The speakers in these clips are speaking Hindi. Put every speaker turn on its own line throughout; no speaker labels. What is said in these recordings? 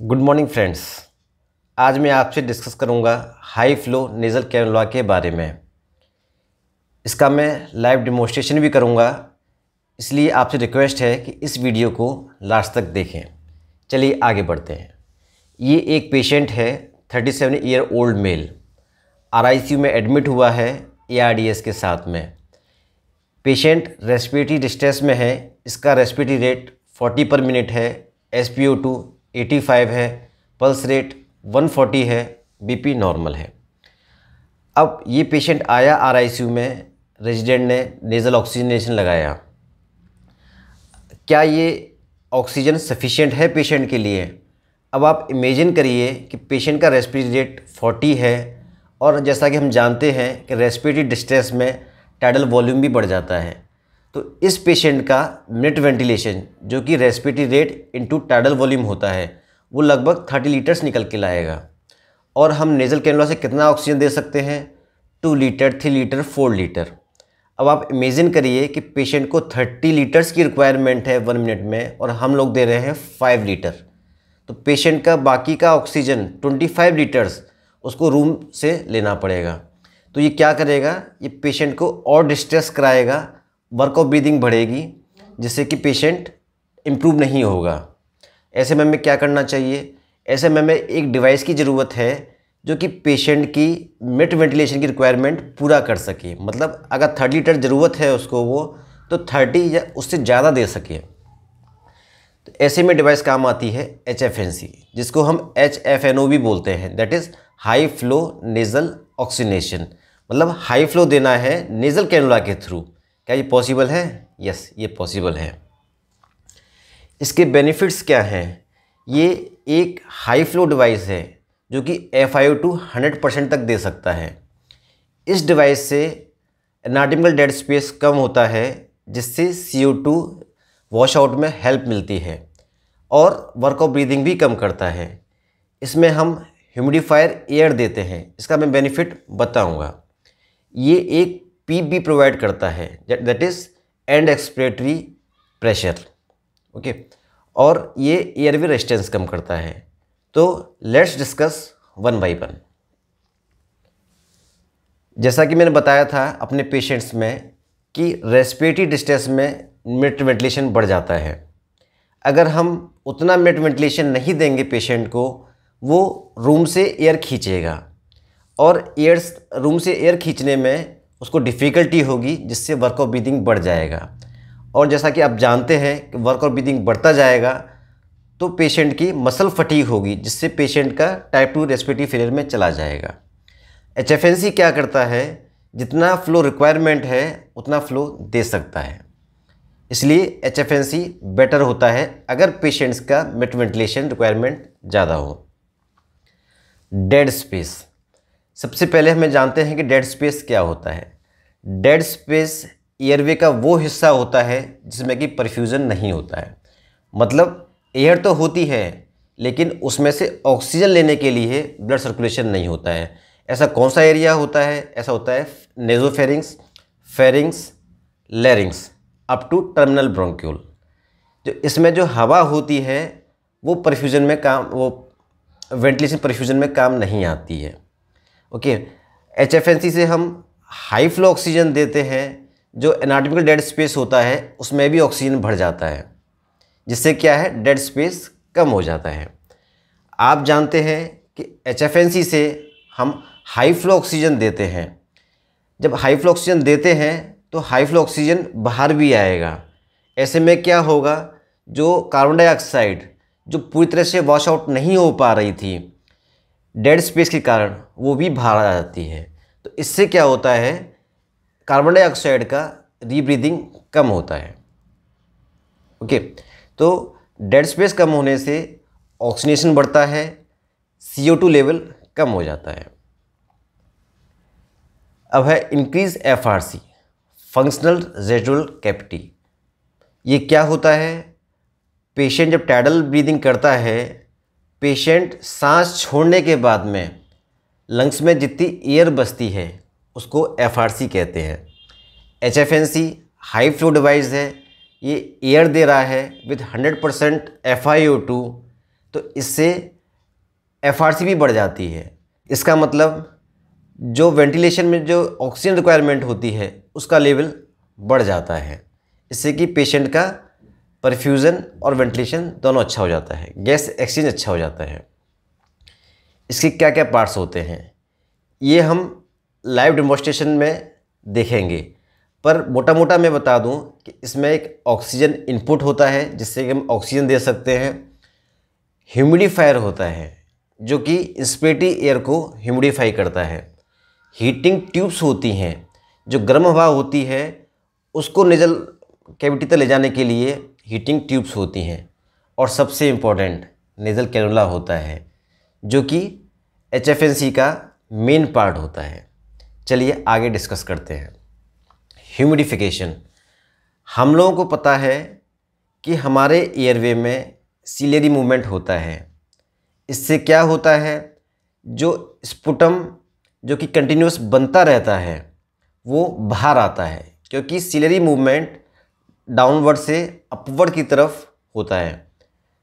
गुड मॉर्निंग फ्रेंड्स आज मैं आपसे डिस्कस करूंगा हाई फ्लो नेज़ल कैनुला के बारे में इसका मैं लाइव डिमोस्ट्रेशन भी करूंगा इसलिए आपसे रिक्वेस्ट है कि इस वीडियो को लास्ट तक देखें चलिए आगे बढ़ते हैं ये एक पेशेंट है 37 ईयर ओल्ड मेल आरआईसीयू में एडमिट हुआ है एआरडीएस के साथ में पेशेंट रेस्पिरेटरी डिस्ट्रेस में है इसका रेस्पिरेटरी रेट 40 पर मिनट है एस पी ओ टू 85 है पल्स रेट 140 है बीपी नॉर्मल है अब ये पेशेंट आया आरआईसीयू में रेजिडेंट ने नेज़ल ऑक्सीजनेशन लगाया क्या ये ऑक्सीजन सफिशिएंट है पेशेंट के लिए अब आप इमेजिन करिए कि पेशेंट का रेस्पिरेटरी रेट 40 है और जैसा कि हम जानते हैं कि रेस्पिरेटरी डिस्ट्रेस में टाइडल वॉल्यूम भी बढ़ जाता है तो इस पेशेंट का मिनट वेंटिलेशन जो कि respiratory rate into tidal volume होता है वो लगभग थर्टी लीटर्स निकल के लाएगा और हम नेज़ल कैनला से कितना ऑक्सीजन दे सकते हैं two litre three litre four litre अब आप इमेजिन करिए कि पेशेंट को थर्टी लीटर्स की रिक्वायरमेंट है वन मिनट में और हम लोग दे रहे हैं फाइव लीटर तो पेशेंट का बाकी का ऑक्सीजन ट्वेंटी फाइव लीटर्स उसको रूम से लेना पड़ेगा तो ये क्या करेगा ये पेशेंट को और डिस्ट्रेस कराएगा वर्क ऑफ ब्रीदिंग बढ़ेगी जिससे कि पेशेंट इम्प्रूव नहीं होगा ऐसे में हमें क्या करना चाहिए ऐसे में हमें एक डिवाइस की ज़रूरत है जो कि पेशेंट की मिड वेंटिलेशन की रिक्वायरमेंट पूरा कर सके मतलब अगर थर्टी लीटर ज़रूरत है उसको वो तो थर्टी या उससे ज़्यादा दे सके तो ऐसे में डिवाइस काम आती है एच एफ एन सी जिसको हम एच एफ एन ओ भी बोलते हैं that is high flow nasal oxygenation मतलब हाई फ्लो देना है नेज़ल कैनुला के थ्रू क्या ये पॉसिबल है यस ये पॉसिबल है इसके बेनिफिट्स क्या हैं ये एक हाई फ्लो डिवाइस है जो कि F I O two hundred percent तक दे सकता है इस डिवाइस से एनाटमिकल डेड स्पेस कम होता है जिससे C O two wash out में हेल्प मिलती है और वर्क ऑफ ब्रीदिंग भी कम करता है इसमें हम ह्यूमिडिफायर एयर देते हैं इसका मैं बेनिफिट बताऊंगा ये एक पी भी प्रोवाइड करता है that is end expiratory pressure okay और ये एयरवे रेजिस्टेंस कम करता है तो let's discuss one by one जैसा कि मैंने बताया था अपने पेशेंट्स में कि रेस्पिरेटरी डिस्टेंस में मिट वेंटिलेशन बढ़ जाता है अगर हम उतना मिट वेंटिलेशन नहीं देंगे पेशेंट को वो रूम से एयर खींचेगा और एयर रूम से एयर खींचने में उसको डिफ़िकल्टी होगी जिससे वर्क ऑफ ब्रीदिंग बढ़ जाएगा और जैसा कि आप जानते हैं कि वर्क ऑफ ब्रीदिंग बढ़ता जाएगा तो पेशेंट की मसल फटीक होगी जिससे पेशेंट का टाइप टू रेस्पिरेटरी फेलियर में चला जाएगा एच क्या करता है जितना फ्लो रिक्वायरमेंट है उतना फ्लो दे सकता है इसलिए एच बेटर होता है अगर पेशेंट्स का मेट वेंटिलेशन रिक्वायरमेंट ज़्यादा हो डेड स्पेस सबसे पहले हमें जानते हैं कि डेड स्पेस क्या होता है डेड स्पेस एयरवे का वो हिस्सा होता है जिसमें कि परफ्यूज़न नहीं होता है मतलब एयर तो होती है लेकिन उसमें से ऑक्सीजन लेने के लिए ब्लड सर्कुलेशन नहीं होता है ऐसा कौन सा एरिया होता है ऐसा होता है nasopharynx pharynx larynx up to terminal bronchiole जो इसमें जो हवा होती है वो परफ्यूज़न में काम वो वेंटिलेशन परफ्यूज़न में काम नहीं आती है okay H F N C से हम हाई फ्लो ऑक्सीजन देते हैं जो एनाटॉमिकल डेड स्पेस होता है उसमें भी ऑक्सीजन भर जाता है जिससे क्या है डेड स्पेस कम हो जाता है आप जानते हैं कि एच एफ एन सी से हम हाई फ्लो ऑक्सीजन देते हैं जब हाई फ्लो ऑक्सीजन देते हैं तो हाई फ्लो ऑक्सीजन बाहर भी आएगा ऐसे में क्या होगा जो कार्बन डाइऑक्साइड जो पूरी तरह से वॉश आउट नहीं हो पा रही थी डेड स्पेस के कारण वो भी बाहर आ जाती है तो इससे क्या होता है कार्बन डाइऑक्साइड का रीब्रीदिंग कम होता है ओके तो डेड स्पेस कम होने से ऑक्सीनेशन बढ़ता है सी लेवल कम हो जाता है अब है increase F R C functional residual capacity ये क्या होता है पेशेंट जब टैडल ब्रीदिंग करता है पेशेंट सांस छोड़ने के बाद में लंग्स में जितनी एयर बचती है उसको एफ कहते हैं H F N C high flow device है ये एयर दे रहा है विद 100 परसेंट एफ तो इससे एफ भी बढ़ जाती है इसका मतलब जो वेंटिलेशन में जो ऑक्सीजन रिक्वायरमेंट होती है उसका लेवल बढ़ जाता है इससे कि पेशेंट का परफ्यूज़न और वेंटिलेशन दोनों अच्छा हो जाता है गैस एक्सचेंज अच्छा हो जाता है इसके क्या क्या पार्ट्स होते हैं ये हम लाइव डिमोस्ट्रेशन में देखेंगे पर मोटा मोटा मैं बता दूं कि इसमें एक ऑक्सीजन इनपुट होता है जिससे कि हम ऑक्सीजन दे सकते हैं ह्यूमिडिफायर होता है जो कि इंस्पेटी एयर को ह्यूमिडिफाई करता है हीटिंग ट्यूब्स होती हैं जो गर्म हवा होती है उसको निजल कैविटी तक ले जाने के लिए हीटिंग ट्यूब्स होती हैं और सबसे इम्पोर्टेंट नेज़ल कैनुला होता है जो कि एच एफ एन सी का मेन पार्ट होता है चलिए आगे डिस्कस करते हैं ह्यूमिडिफिकेशन हम लोगों को पता है कि हमारे एयरवे में सीलेरी मूवमेंट होता है इससे क्या होता है जो स्पुटम जो कि कंटिन्यूस बनता रहता है वो बाहर आता है क्योंकि सीलेरी मूवमेंट डाउनवर्ड से अपवर्ड की तरफ होता है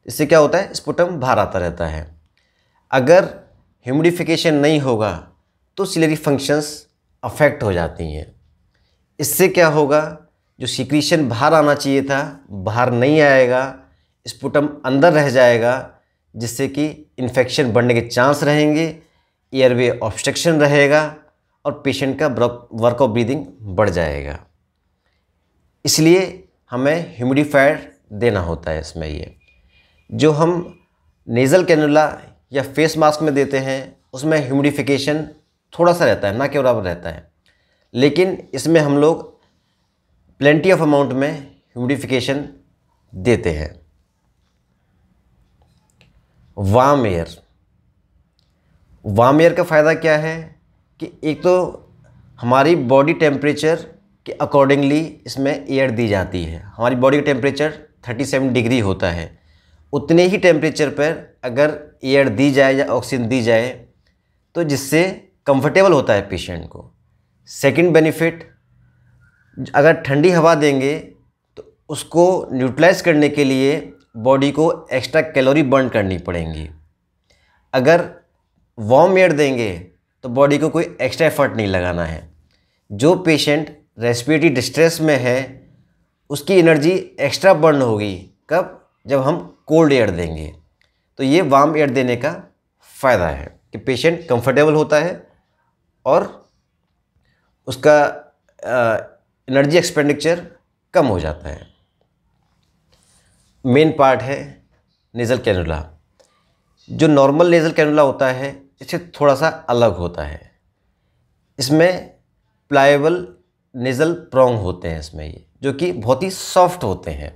इससे क्या होता है स्पुटम बाहर आता रहता है अगर ह्यूमिडिफिकेशन नहीं होगा तो सिलरी फंक्शंस अफेक्ट हो जाती हैं इससे क्या होगा जो सिक्रीशन बाहर आना चाहिए था बाहर नहीं आएगा स्पुटम अंदर रह जाएगा जिससे कि इन्फेक्शन बढ़ने के चांस रहेंगे एयरवे ऑब्स्ट्रक्शन रहेगा और पेशेंट का वर्क ऑफ ब्रीदिंग बढ़ जाएगा इसलिए हमें ह्यूमिडिफायर देना होता है इसमें ये जो हम नेज़ल कैनुला या फेस मास्क में देते हैं उसमें ह्यूमिडिफिकेशन थोड़ा सा रहता है ना के बराबर रहता है लेकिन इसमें हम लोग प्लेंटी ऑफ अमाउंट में ह्यूमिडिफिकेशन देते हैं वाम एयर वाम एयर का फ़ायदा क्या है कि एक तो हमारी बॉडी टेम्परेचर के अकॉर्डिंगली इसमें एयर दी जाती है हमारी बॉडी का टेम्परेचर 37 डिग्री होता है उतने ही टेम्परेचर पर अगर एयर दी जाए या ऑक्सीजन दी जाए तो जिससे कंफर्टेबल होता है पेशेंट को सेकंड बेनिफिट अगर ठंडी हवा देंगे तो उसको न्यूट्रलाइज करने के लिए बॉडी को एक्स्ट्रा कैलोरी बर्न करनी पड़ेंगी अगर वार्म एयर देंगे तो बॉडी को कोई एक्स्ट्रा एफर्ट नहीं लगाना है जो पेशेंट रेस्पिरेटरी डिस्ट्रेस में है उसकी एनर्जी एक्स्ट्रा बर्न होगी कब जब हम कोल्ड एयर देंगे तो ये वार्म एयर देने का फ़ायदा है कि पेशेंट कंफर्टेबल होता है और उसका एनर्जी एक्सपेंडिचर कम हो जाता है मेन पार्ट है नेज़ल कैनुला जो नॉर्मल नेज़ल कैनुला होता है इससे थोड़ा सा अलग होता है इसमें प्लाइबल नेज़ल प्रोंग होते हैं इसमें ये जो कि बहुत ही सॉफ्ट होते हैं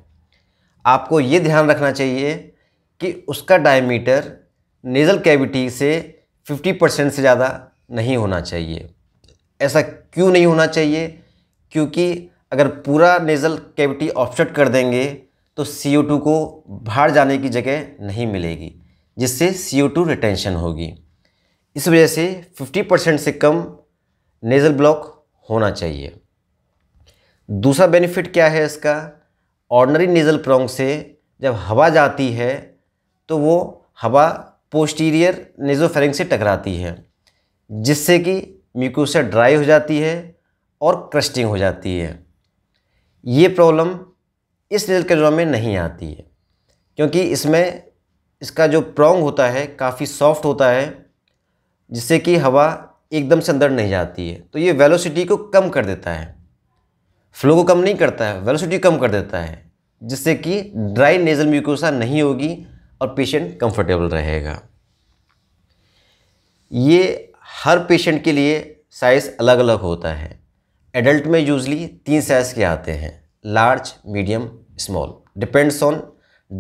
आपको ये ध्यान रखना चाहिए कि उसका डायमीटर नेज़ल कैविटी से 50 परसेंट से ज़्यादा नहीं होना चाहिए ऐसा क्यों नहीं होना चाहिए क्योंकि अगर पूरा नेज़ल कैविटी ऑफसेट कर देंगे तो टू को बाहर जाने की जगह नहीं मिलेगी जिससे टू रिटेंशन होगी इस वजह से 50 परसेंट से कम नेज़ल ब्लॉक होना चाहिए दूसरा बेनिफिट क्या है इसका ऑर्डनरी नेजल प्रोंग से जब हवा जाती है तो वो हवा पोस्टीरियर नेजोफेरिंग से टकराती है जिससे कि म्यूकोसा ड्राई हो जाती है और क्रस्टिंग हो जाती है ये प्रॉब्लम इस नेजल कैलोरा में नहीं आती है क्योंकि इसमें इसका जो प्रोंग होता है काफ़ी सॉफ्ट होता है जिससे कि हवा एकदम से अंदर नहीं जाती है तो ये वेलोसिटी को कम कर देता है फ्लो को कम नहीं करता है वेलोसिटी कम कर देता है जिससे कि ड्राई नेजल म्यूकोसा नहीं होगी और पेशेंट कंफर्टेबल रहेगा ये हर पेशेंट के लिए साइज़ अलग अलग होता है एडल्ट में यूजली तीन साइज़ के आते हैं large medium small depends on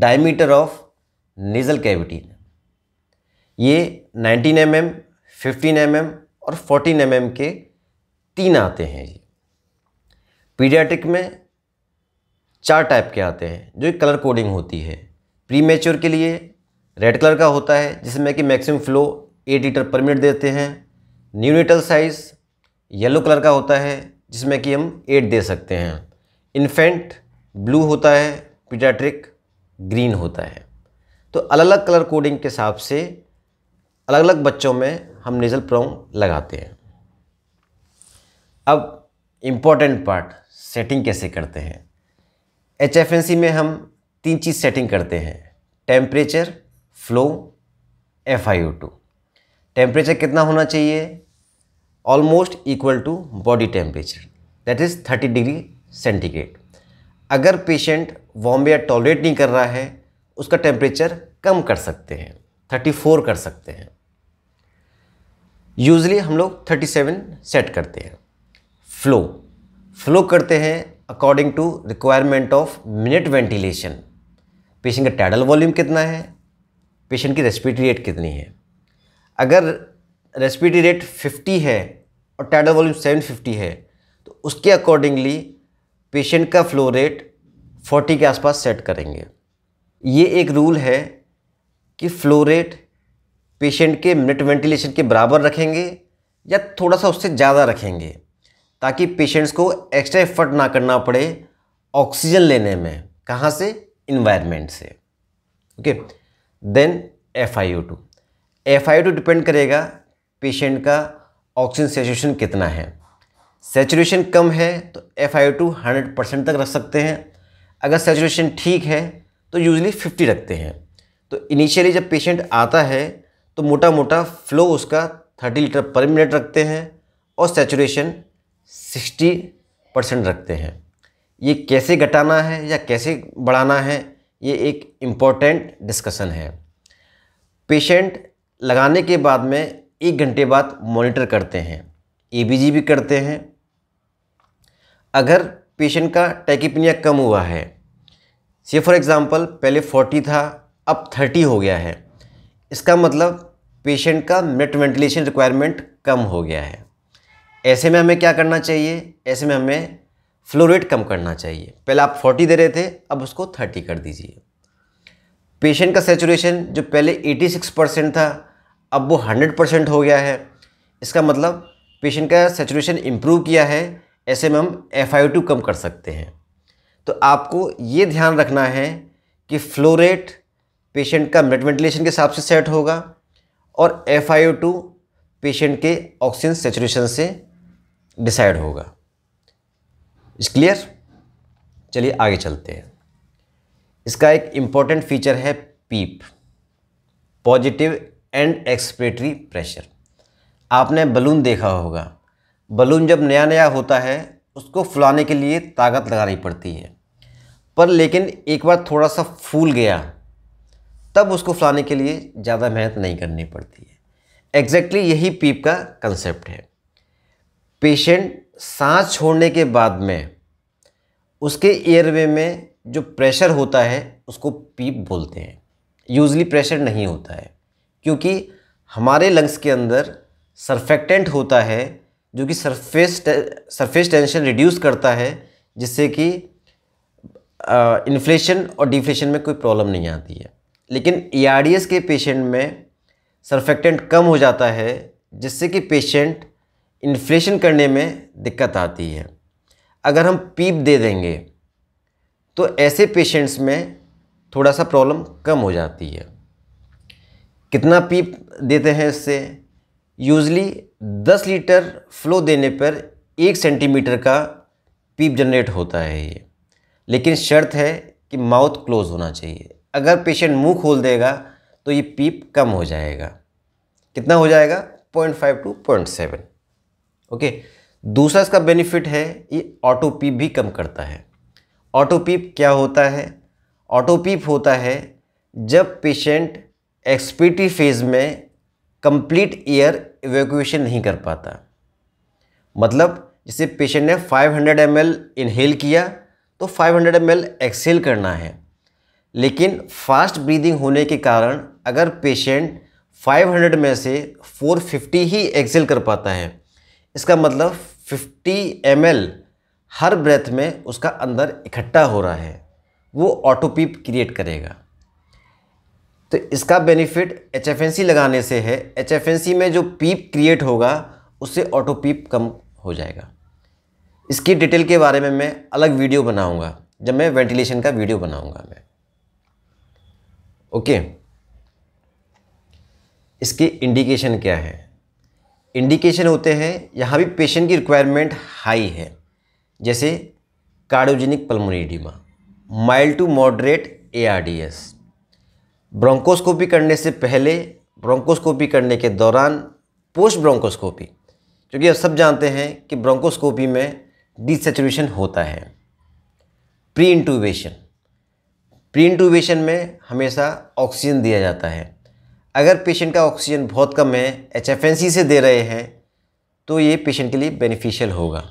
diameter of nasal cavity ये 19 एम mm, 15 एम mm और 14 एम mm के तीन आते हैं ये पीडियाट्रिक में चार टाइप के आते हैं जो एक कलर कोडिंग होती है प्री मेच्योर के लिए रेड कलर का होता है जिसमें कि maximum flow eight litre per minute देते हैं न्यूनिटल साइज़ येलो कलर का होता है जिसमें कि हम एट दे सकते हैं इन्फेंट ब्लू होता है पीडियाट्रिक ग्रीन होता है तो अलग अलग कलर कोडिंग के हिसाब से अलग अलग बच्चों में हम नेज़ल प्रोंग लगाते हैं अब इम्पॉर्टेंट पार्ट सेटिंग कैसे करते हैं एच एफ एन सी में हम तीन चीज़ सेटिंग करते हैं temperature flow F I two temperature कितना होना चाहिए almost equal to body temperature that is thirty degree centigrade अगर पेशेंट वॉम्बिया एयर टॉलरेट नहीं कर रहा है उसका टेम्परेचर कम कर सकते हैं थर्टी फोर कर सकते हैं यूजली हम लोग थर्टी सेवन सेट करते हैं फ्लो फ्लो करते हैं according to requirement of minute ventilation patient का टैडल वॉल्यूम कितना है पेशेंट की रेस्पिटरी रेट कितनी है अगर रेस्पिटरी रेट 50 है और टैडल वॉल्यूम 750 है तो उसके अकॉर्डिंगली पेशेंट का फ्लो रेट 40 के आसपास सेट करेंगे ये एक रूल है कि फ्लो रेट पेशेंट के मिनट वेंटिलेशन के बराबर रखेंगे या थोड़ा सा उससे ज़्यादा रखेंगे ताकि पेशेंट्स को एक्स्ट्रा एफर्ट ना करना पड़े ऑक्सीजन लेने में कहाँ से इन्वायरमेंट से okay then F I O two F I O two depend करेगा पेशेंट का ऑक्सीजन सेचुरेशन कितना है सेचुरेशन कम है तो F I O two hundred percent तक रख सकते हैं अगर सेचुरेशन ठीक है तो यूजली फिफ्टी रखते हैं तो इनिशियली जब पेशेंट आता है तो मोटा मोटा फ्लो उसका थर्टी लीटर पर मिनट रखते हैं और सेचुरेशन सिक्सटी परसेंट रखते हैं ये कैसे घटाना है या कैसे बढ़ाना है ये एक इम्पॉर्टेंट डिस्कशन है पेशेंट लगाने के बाद में एक घंटे बाद मॉनिटर करते हैं ए भी करते हैं अगर पेशेंट का टैकिपनिया कम हुआ है से फॉर एग्ज़ाम्पल पहले 40 था अब 30 हो गया है इसका मतलब पेशेंट का मिनट वेंटिलेशन रिक्वायरमेंट कम हो गया है ऐसे में हमें क्या करना चाहिए ऐसे में हमें फ्लो रेट कम करना चाहिए पहले आप 40 दे रहे थे अब उसको 30 कर दीजिए पेशेंट का सेचुरेशन जो पहले 86 परसेंट था अब वो 100 परसेंट हो गया है इसका मतलब पेशेंट का सेचुरेशन इम्प्रूव किया है ऐसे में हम एफ कम कर सकते हैं तो आपको ये ध्यान रखना है कि फ्लो रेट पेशेंट का मेड वेंटिलेशन के हिसाब से सेट होगा और एफ पेशेंट के ऑक्सीजन सेचुरेशन से डिसाइड होगा इस क्लियर चलिए आगे चलते हैं इसका एक इम्पॉर्टेंट फीचर है PEEP positive end expiratory pressure आपने बलून देखा होगा बलून जब नया नया होता है उसको फुलाने के लिए ताकत लगानी पड़ती है पर लेकिन एक बार थोड़ा सा फूल गया तब उसको फुलाने के लिए ज़्यादा मेहनत नहीं करनी पड़ती है एग्जैक्टली exactly यही पीप का कंसेप्ट है पेशेंट सांस छोड़ने के बाद में उसके एयरवे में जो प्रेशर होता है उसको पीप बोलते हैं यूजली प्रेशर नहीं होता है क्योंकि हमारे लंग्स के अंदर सरफेक्टेंट होता है जो कि सरफेस सरफेस टेंशन रिड्यूस करता है जिससे कि इन्फ्लेशन और डिफ्लेशन में कोई प्रॉब्लम नहीं आती है लेकिन ई के पेशेंट में सरफेक्टेंट कम हो जाता है जिससे कि पेशेंट इन्फ्लेशन करने में दिक्कत आती है अगर हम पीप दे देंगे तो ऐसे पेशेंट्स में थोड़ा सा प्रॉब्लम कम हो जाती है कितना पीप देते हैं इससे यूजली 10 लीटर फ्लो देने पर एक सेंटीमीटर का पीप जनरेट होता है ये लेकिन शर्त है कि माउथ क्लोज होना चाहिए अगर पेशेंट मुंह खोल देगा तो ये पीप कम हो जाएगा कितना हो जाएगा 0.5 टू 0.7 ओके दूसरा इसका बेनिफिट है ये ऑटोपीप भी कम करता है ऑटोपीप क्या होता है ऑटोपीप होता है जब पेशेंट एक्सपीटी फेज़ में कंप्लीट एयर एवेक्यूएशन नहीं कर पाता मतलब जैसे पेशेंट ने 500 हंड्रेड एम इनहेल किया तो 500 हंड्रेड एम एक्सेल करना है लेकिन फास्ट ब्रीदिंग होने के कारण अगर पेशेंट 500 में से 450 ही एक्सेल कर पाता है इसका मतलब 50 एम हर ब्रेथ में उसका अंदर इकट्ठा हो रहा है वो ऑटोपीप क्रिएट करेगा तो इसका बेनिफिट एच लगाने से है एच में जो पीप क्रिएट होगा उससे ऑटो पीप कम हो जाएगा इसकी डिटेल के बारे में मैं अलग वीडियो बनाऊंगा जब मैं वेंटिलेशन का वीडियो बनाऊंगा मैं ओके इसकी इंडिकेशन क्या है इंडिकेशन होते हैं यहाँ भी पेशेंट की रिक्वायरमेंट हाई है जैसे cardiogenic pulmonary mild to moderate ARDS bronchoscopy करने से पहले ब्रोंकोस्कोपी करने के दौरान पोस्ट ब्रोंकोस्कोपी क्योंकि आप सब जानते हैं कि ब्रोंकोस्कोपी में डिसेचुरेशन होता है प्री इंटूबेशन प्री इंटूबेशन में हमेशा ऑक्सीजन दिया जाता है अगर पेशेंट का ऑक्सीजन बहुत कम है एच एफ से दे रहे हैं तो ये पेशेंट के लिए बेनिफिशियल होगा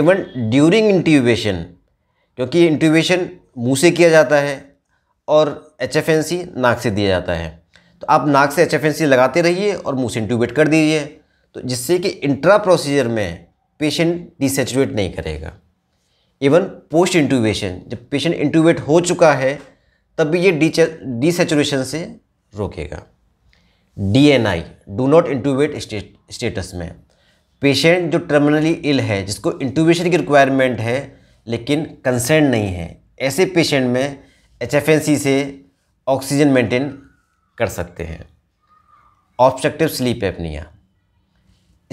इवन ड्यूरिंग इंट्यूबेशन क्योंकि इंट्यूबेशन मुँह से किया जाता है और एच एफ नाक से दिया जाता है तो आप नाक से एच एफ लगाते रहिए और मुँह से इंट्यूबेट कर दीजिए तो जिससे कि इंट्रा प्रोसीजर में पेशेंट डिसचुएट नहीं करेगा इवन पोस्ट इंट्यूबेशन जब पेशेंट इंट्यूबेट हो चुका है तब भी ये डिसचुरेशन से रोकेगा DNI do not intubate status में पेशेंट जो टर्मिनली इल है जिसको इंटूबेशन की रिक्वायरमेंट है लेकिन कंसर्न नहीं है ऐसे पेशेंट में एच से ऑक्सीजन मेंटेन कर सकते हैं obstructive sleep apnoea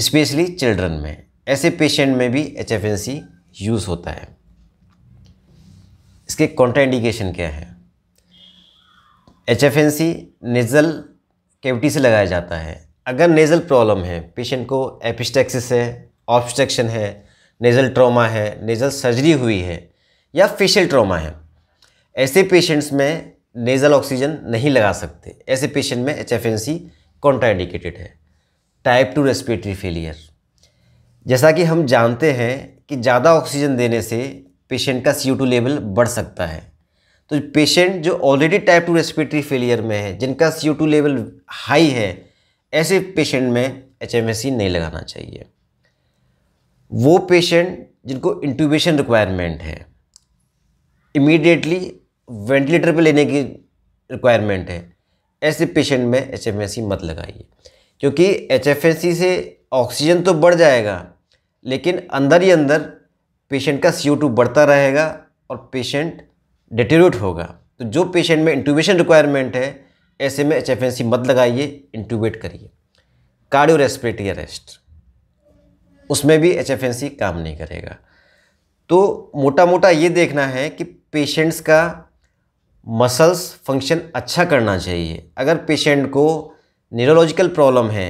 specially children में ऐसे पेशेंट में भी एच यूज़ होता है इसके कॉन्ट्राइंडिकेशन क्या है H F N C nasal cavity से लगाया जाता है अगर नेज़ल प्रॉब्लम है पेशेंट को एपिस्टेक्सिस है ऑब्स्ट्रक्शन है नेज़ल ट्रॉमा है नेज़ल सर्जरी हुई है या फेशियल ट्रॉमा है ऐसे पेशेंट्स में नेज़ल ऑक्सीजन नहीं लगा सकते ऐसे पेशेंट में H F N C contraindicated है टाइप टू रेस्पिरेटरी फेलियर जैसा कि हम जानते हैं कि ज़्यादा ऑक्सीजन देने से पेशेंट का सी टू लेवल बढ़ सकता है तो पेशेंट जो already type two respiratory failure में है जिनका सी टू लेवल हाई है ऐसे पेशेंट में एच नहीं लगाना चाहिए वो पेशेंट जिनको इंट्यूबेशन रिक्वायरमेंट है इमीडिएटली वेंटिलेटर पे लेने की रिक्वायरमेंट है ऐसे पेशेंट में एच मत लगाइए क्योंकि एच से ऑक्सीजन तो बढ़ जाएगा लेकिन अंदर ही अंदर पेशेंट का सी बढ़ता रहेगा और पेशेंट डिटेरोट होगा तो जो पेशेंट में इंटूबेशन रिक्वायरमेंट है ऐसे में एच मत लगाइए इंटूबेट करिए कार्डियो रेस्पिरेटरी अरेस्ट उसमें भी एच काम नहीं करेगा तो मोटा मोटा ये देखना है कि पेशेंट्स का मसल्स फंक्शन अच्छा करना चाहिए अगर पेशेंट को न्यूरोलॉजिकल प्रॉब्लम है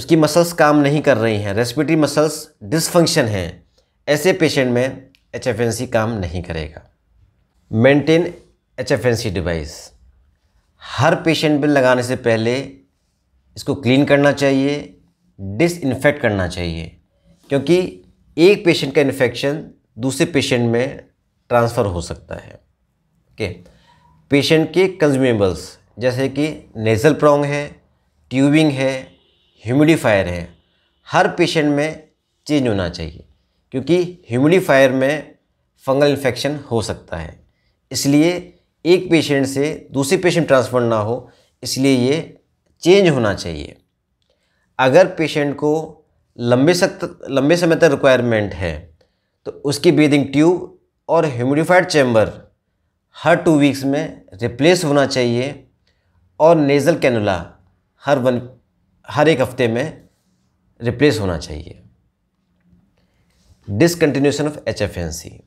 उसकी मसल्स काम नहीं कर रही हैं रेस्पिरेटरी मसल्स डिसफंक्शन हैं ऐसे पेशेंट में एच काम नहीं करेगा maintain H F N C device हर पेशेंट पर लगाने से पहले इसको क्लीन करना चाहिए डिसइनफेक्ट करना चाहिए क्योंकि एक पेशेंट का इन्फेक्शन दूसरे पेशेंट में ट्रांसफ़र हो सकता है ओके पेशेंट के कंज्यूमेबल्स जैसे कि नेज़ल प्रोंग है ट्यूबिंग है ह्यूमिडिफायर है हर पेशेंट में चेंज होना चाहिए क्योंकि ह्यूमिडिफायर में फंगल इन्फेक्शन हो सकता है इसलिए एक पेशेंट से दूसरे पेशेंट ट्रांसफ़र ना हो इसलिए ये चेंज होना चाहिए अगर पेशेंट को लंबे सख्त लंबे समय तक रिक्वायरमेंट है तो उसकी ब्रीदिंग ट्यूब और ह्यूमिडिफाइड चैम्बर हर टू वीक्स में रिप्लेस होना चाहिए और नेज़ल कैनुला हर वन हर एक हफ्ते में रिप्लेस होना चाहिए discontinuation of H F N C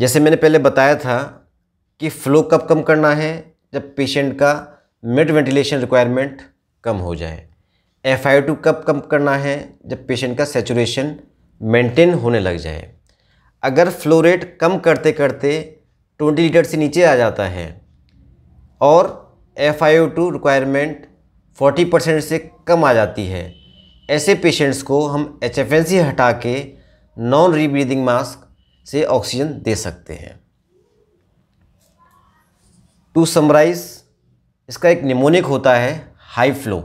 जैसे मैंने पहले बताया था कि फ्लो कब कम करना है जब पेशेंट का मिड वेंटिलेशन रिक्वायरमेंट कम हो जाए एफ आई टू कब कम करना है जब पेशेंट का सेचुरेशन मेंटेन होने लग जाए अगर फ्लो रेट कम करते करते 20 लीटर से नीचे आ जाता है और F I two requirement 40 percent से कम आ जाती है ऐसे पेशेंट्स को हम एच हटा के नॉन रीब्रीदिंग मास्क से ऑक्सीजन दे सकते हैं टू समराइज इसका एक निमोनिक होता है हाई फ्लो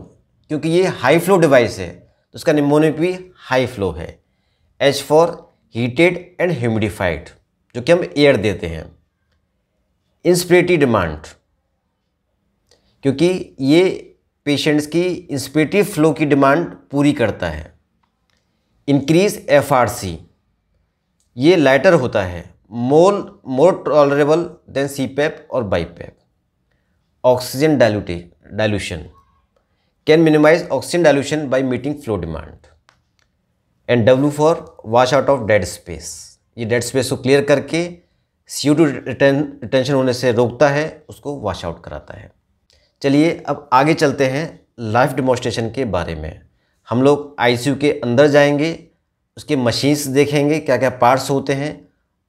क्योंकि ये हाई फ्लो डिवाइस है तो इसका निमोनिक भी हाई फ्लो है H for heated and humidified जो कि हम एयर देते हैं इंस्पिरेटरी डिमांड क्योंकि ये पेशेंट्स की इंस्पिरेटिव फ्लो की डिमांड पूरी करता है इंक्रीज सी ये लाइटर होता है more more tolerable than CPAP और BiPAP oxygen dilute dilution can minimise oxygen dilution by meeting flow demand and W for wash out of dead space ये डेड स्पेस को क्लियर करके सी टू रिटेंशन होने से रोकता है उसको वाश आउट कराता है चलिए अब आगे चलते हैं लाइफ डिमोस्ट्रेशन के बारे में हम लोग आई सी यू के अंदर जाएंगे उसके मशीन्स देखेंगे क्या क्या पार्ट्स होते हैं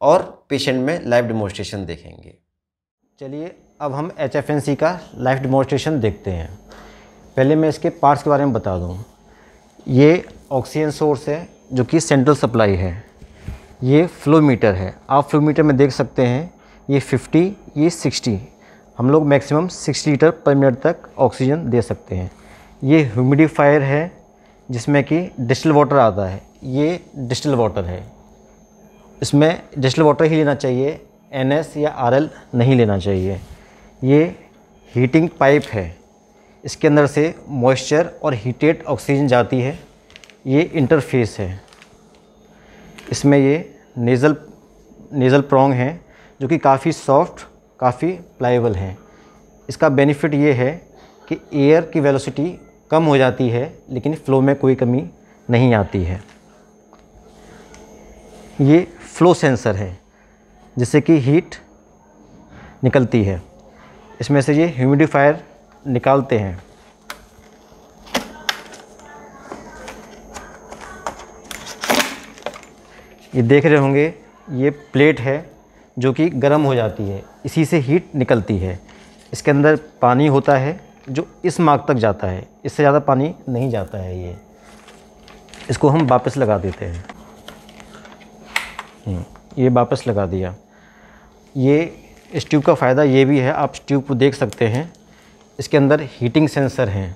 और पेशेंट में लाइव डिमोस्ट्रेशन देखेंगे चलिए अब हम एच का लाइव डिमोस्ट्रेशन देखते हैं पहले मैं इसके पार्ट्स के बारे में बता दूँ ये ऑक्सीजन सोर्स है जो कि सेंट्रल सप्लाई है ये फ्लो मीटर है आप फ्लो मीटर में देख सकते हैं ये 50 ये 60 हम लोग मैक्सिमम 60 लीटर पर मिनट तक ऑक्सीजन दे सकते हैं ये ह्यूमिडिफायर है जिसमें कि डिस्टल वाटर आता है ये डिस्टिल वाटर है इसमें डिस्टिल वाटर ही लेना चाहिए एन या आर नहीं लेना चाहिए ये हीटिंग पाइप है इसके अंदर से मॉइस्चर और हीटेड ऑक्सीजन जाती है ये इंटरफेस है इसमें ये नेज़ल नेज़ल प्रोंग है जो कि काफ़ी सॉफ्ट काफ़ी प्लाइबल है इसका बेनिफिट ये है कि एयर की वेलोसिटी कम हो जाती है लेकिन फ़्लो में कोई कमी नहीं आती है ये फ्लो सेंसर है जिससे कि हीट निकलती है इसमें से ये ह्यूमिडिफायर निकालते हैं ये देख रहे होंगे ये प्लेट है जो कि गर्म हो जाती है इसी से हीट निकलती है इसके अंदर पानी होता है जो इस मार्ग तक जाता है इससे ज़्यादा पानी नहीं जाता है ये इसको हम वापस लगा देते हैं ये वापस लगा दिया ये इस ट्यूब का फ़ायदा ये भी है आप ट्यूब को देख सकते हैं इसके अंदर हीटिंग सेंसर हैं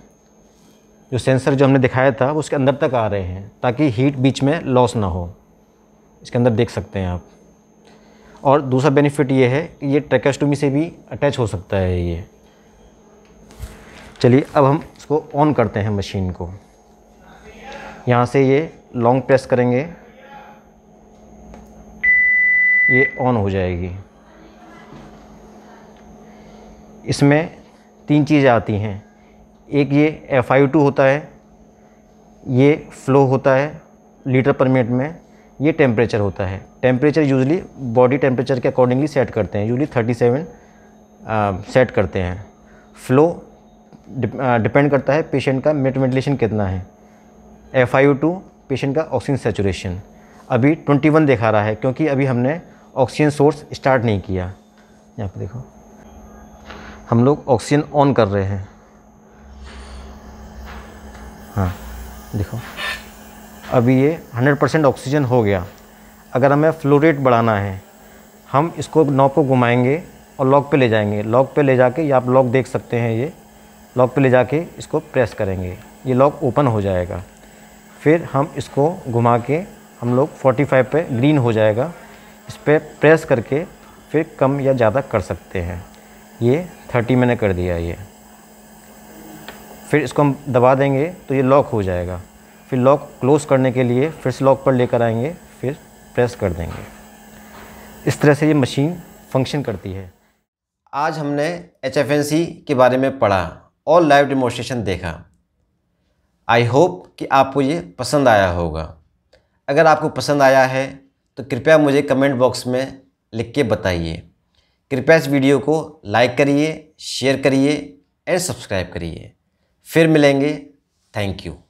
जो सेंसर जो हमने दिखाया था वो उसके अंदर तक आ रहे हैं ताकि हीट बीच में लॉस ना हो इसके अंदर देख सकते हैं आप और दूसरा बेनिफिट ये है कि ये ट्रेकस्टोमी से भी अटैच हो सकता है ये चलिए अब हम इसको ऑन करते हैं मशीन को यहाँ से ये लॉन्ग प्रेस करेंगे ये ऑन हो जाएगी इसमें तीन चीज़ें आती हैं एक ये एफ आई टू होता है ये फ्लो होता है लीटर पर मिनट में ये टेम्परेचर होता है टेम्परेचर यूजली बॉडी टेम्परेचर के अकॉर्डिंगली सेट करते हैं यूजली थर्टी सेवन सेट करते हैं फ्लो डिपेंड करता है पेशेंट का मेट वेंटिलेशन कितना है एफ आई टू पेशेंट का ऑक्सीजन सेचुरेशन अभी ट्वेंटी वन दिखा रहा है क्योंकि अभी हमने ऑक्सीजन सोर्स स्टार्ट नहीं किया यहाँ पे देखो हम लोग ऑक्सीजन ऑन कर रहे हैं हाँ देखो अभी ये 100 परसेंट ऑक्सीजन हो गया अगर हमें फ्लो रेट बढ़ाना है हम इसको नॉब को घुमाएंगे और लॉक पे ले जाएंगे लॉक पे ले जाके या आप लॉक देख सकते हैं ये लॉक पे ले जाके इसको प्रेस करेंगे ये लॉक ओपन हो जाएगा फिर हम इसको घुमा के हम लोग 45 पे ग्रीन हो जाएगा इस पर प्रेस करके फिर कम या ज़्यादा कर सकते हैं ये थर्टी मैंने कर दिया ये फिर इसको हम दबा देंगे तो ये लॉक हो जाएगा फिर लॉक क्लोज़ करने के लिए फिर से लॉक पर लेकर आएंगे फिर प्रेस कर देंगे इस तरह से ये मशीन फंक्शन करती है आज हमने एच के बारे में पढ़ा और लाइव डिमोस्ट्रेशन देखा आई होप कि आपको ये पसंद आया होगा अगर आपको पसंद आया है तो कृपया मुझे कमेंट बॉक्स में लिख के बताइए कृपया इस वीडियो को लाइक करिए शेयर करिए एंड सब्सक्राइब करिए फिर मिलेंगे थैंक यू